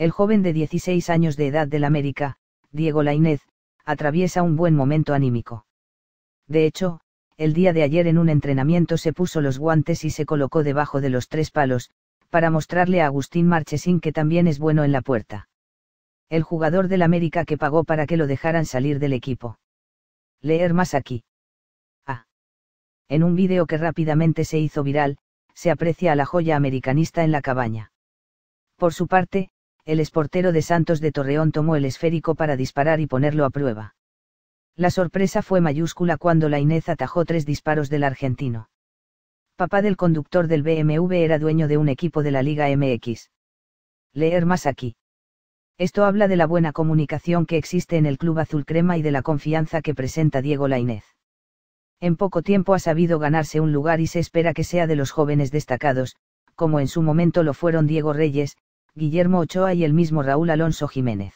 El joven de 16 años de edad del América, Diego Lainez, atraviesa un buen momento anímico. De hecho, el día de ayer en un entrenamiento se puso los guantes y se colocó debajo de los tres palos, para mostrarle a Agustín Marchesín que también es bueno en la puerta. El jugador del América que pagó para que lo dejaran salir del equipo. Leer más aquí. Ah. En un vídeo que rápidamente se hizo viral, se aprecia a la joya americanista en la cabaña. Por su parte, el esportero de Santos de Torreón tomó el esférico para disparar y ponerlo a prueba. La sorpresa fue mayúscula cuando la Inés atajó tres disparos del argentino. Papá del conductor del BMW era dueño de un equipo de la Liga MX. Leer más aquí. Esto habla de la buena comunicación que existe en el Club Azul Crema y de la confianza que presenta Diego Lainez. En poco tiempo ha sabido ganarse un lugar y se espera que sea de los jóvenes destacados, como en su momento lo fueron Diego Reyes, Guillermo Ochoa y el mismo Raúl Alonso Jiménez.